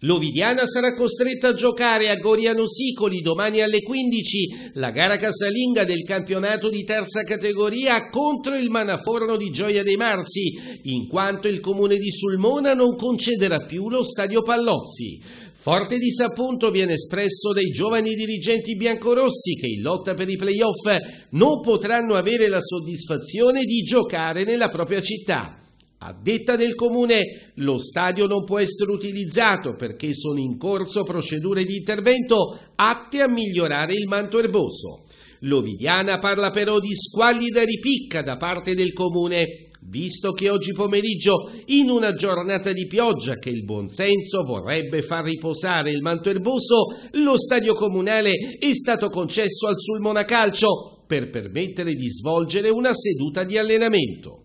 L'Ovidiana sarà costretta a giocare a Goriano Sicoli domani alle 15 la gara casalinga del campionato di terza categoria contro il Manaforno di Gioia dei Marsi, in quanto il comune di Sulmona non concederà più lo stadio Pallozzi. Forte disappunto viene espresso dai giovani dirigenti biancorossi che in lotta per i playoff non potranno avere la soddisfazione di giocare nella propria città. A detta del comune, lo stadio non può essere utilizzato perché sono in corso procedure di intervento atte a migliorare il manto erboso. L'Ovidiana parla però di squallida ripicca da parte del comune, visto che oggi pomeriggio, in una giornata di pioggia che il buonsenso vorrebbe far riposare il manto erboso, lo stadio comunale è stato concesso al Sulmona Calcio per permettere di svolgere una seduta di allenamento.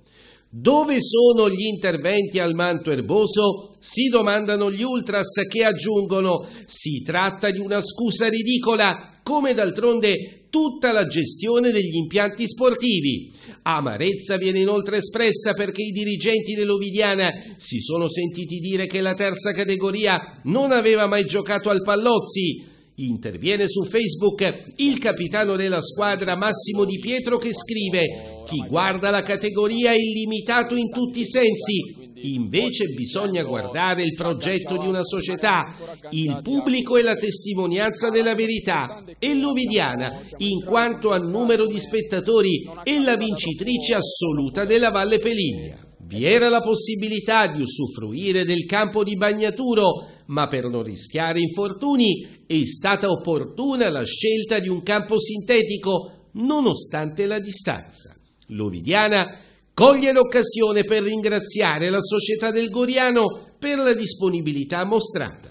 Dove sono gli interventi al manto erboso? Si domandano gli ultras che aggiungono si tratta di una scusa ridicola, come d'altronde tutta la gestione degli impianti sportivi. Amarezza viene inoltre espressa perché i dirigenti dell'Ovidiana si sono sentiti dire che la terza categoria non aveva mai giocato al Pallozzi, Interviene su Facebook il capitano della squadra Massimo Di Pietro che scrive chi guarda la categoria è illimitato in tutti i sensi. Invece bisogna guardare il progetto di una società. Il pubblico è la testimonianza della verità. E l'Ovidiana, in quanto a numero di spettatori, è la vincitrice assoluta della Valle Peligna. Vi era la possibilità di usufruire del campo di bagnaturo, ma per non rischiare infortuni è stata opportuna la scelta di un campo sintetico, nonostante la distanza. L'Ovidiana coglie l'occasione per ringraziare la società del Goriano per la disponibilità mostrata.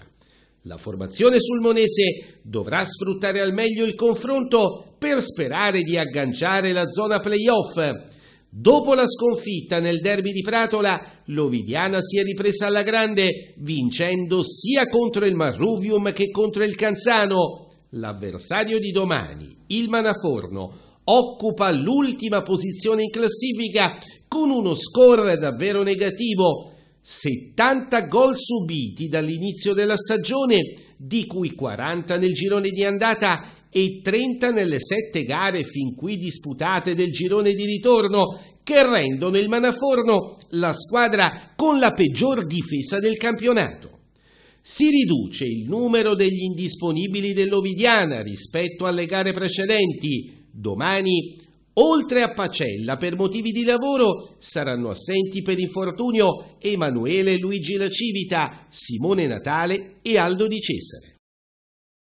La formazione sulmonese dovrà sfruttare al meglio il confronto per sperare di agganciare la zona playoff. Dopo la sconfitta nel derby di Pratola, l'Ovidiana si è ripresa alla grande, vincendo sia contro il Marruvium che contro il Canzano. L'avversario di domani, il Manaforno, occupa l'ultima posizione in classifica con uno score davvero negativo. 70 gol subiti dall'inizio della stagione, di cui 40 nel girone di andata e 30 nelle 7 gare fin qui disputate del girone di ritorno, che rendono il Manaforno la squadra con la peggior difesa del campionato. Si riduce il numero degli indisponibili dell'Ovidiana rispetto alle gare precedenti, Domani, oltre a Pacella, per motivi di lavoro, saranno assenti per infortunio Emanuele Luigi La Civita, Simone Natale e Aldo Di Cesare.